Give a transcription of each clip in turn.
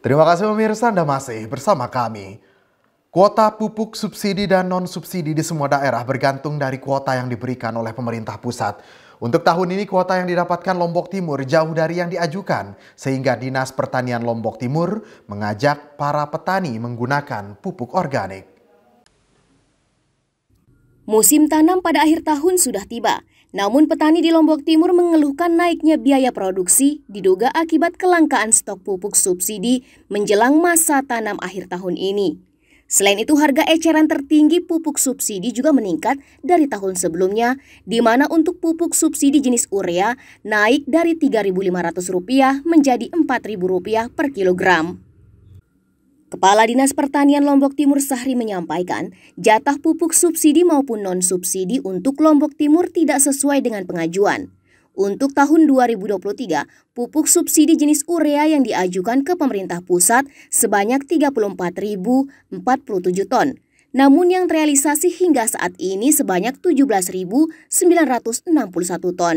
Terima kasih pemirsa Anda masih bersama kami. Kuota pupuk subsidi dan non-subsidi di semua daerah bergantung dari kuota yang diberikan oleh pemerintah pusat. Untuk tahun ini kuota yang didapatkan Lombok Timur jauh dari yang diajukan, sehingga Dinas Pertanian Lombok Timur mengajak para petani menggunakan pupuk organik. Musim tanam pada akhir tahun sudah tiba, namun petani di Lombok Timur mengeluhkan naiknya biaya produksi diduga akibat kelangkaan stok pupuk subsidi menjelang masa tanam akhir tahun ini. Selain itu harga eceran tertinggi pupuk subsidi juga meningkat dari tahun sebelumnya di mana untuk pupuk subsidi jenis urea naik dari Rp3.500 menjadi Rp4.000 per kilogram. Kepala Dinas Pertanian Lombok Timur Sahri menyampaikan, jatah pupuk subsidi maupun non-subsidi untuk Lombok Timur tidak sesuai dengan pengajuan. Untuk tahun 2023, pupuk subsidi jenis urea yang diajukan ke pemerintah pusat sebanyak 34.047 ton. Namun yang realisasi hingga saat ini sebanyak 17.961 ton.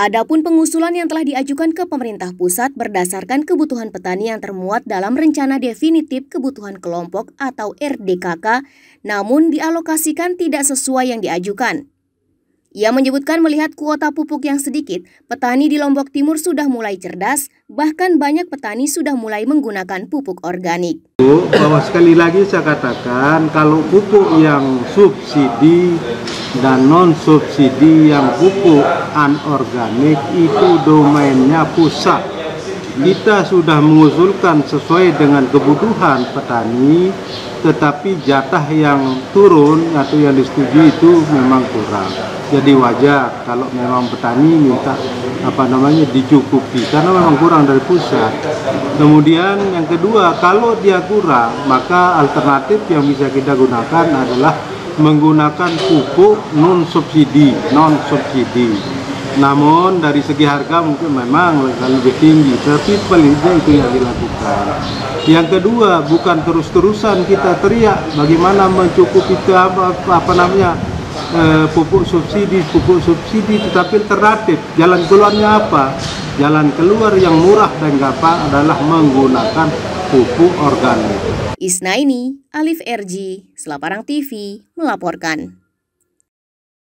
Adapun pengusulan yang telah diajukan ke pemerintah pusat berdasarkan kebutuhan petani yang termuat dalam rencana definitif kebutuhan kelompok atau RDKK, namun dialokasikan tidak sesuai yang diajukan. Ia menyebutkan melihat kuota pupuk yang sedikit, petani di Lombok Timur sudah mulai cerdas, bahkan banyak petani sudah mulai menggunakan pupuk organik. Bahwa sekali lagi saya katakan, kalau pupuk yang subsidi dan non subsidi yang pupuk anorganik itu domainnya pusat kita sudah mengusulkan sesuai dengan kebutuhan petani tetapi jatah yang turun atau yang disetujui itu memang kurang jadi wajar kalau memang petani minta apa namanya dicukupi karena memang kurang dari pusat kemudian yang kedua kalau dia kurang maka alternatif yang bisa kita gunakan adalah menggunakan pupuk non subsidi, non subsidi. Namun dari segi harga mungkin memang lebih tinggi, tapi pelitnya itu yang dilakukan. Yang kedua, bukan terus-terusan kita teriak bagaimana mencukupi apa, apa namanya eh, pupuk subsidi, pupuk subsidi tetapi alternatif. Jalan keluarnya apa? Jalan keluar yang murah dan gampang adalah menggunakan pupuk organik. Isnaini, Alif RG, Selaparang TV, melaporkan.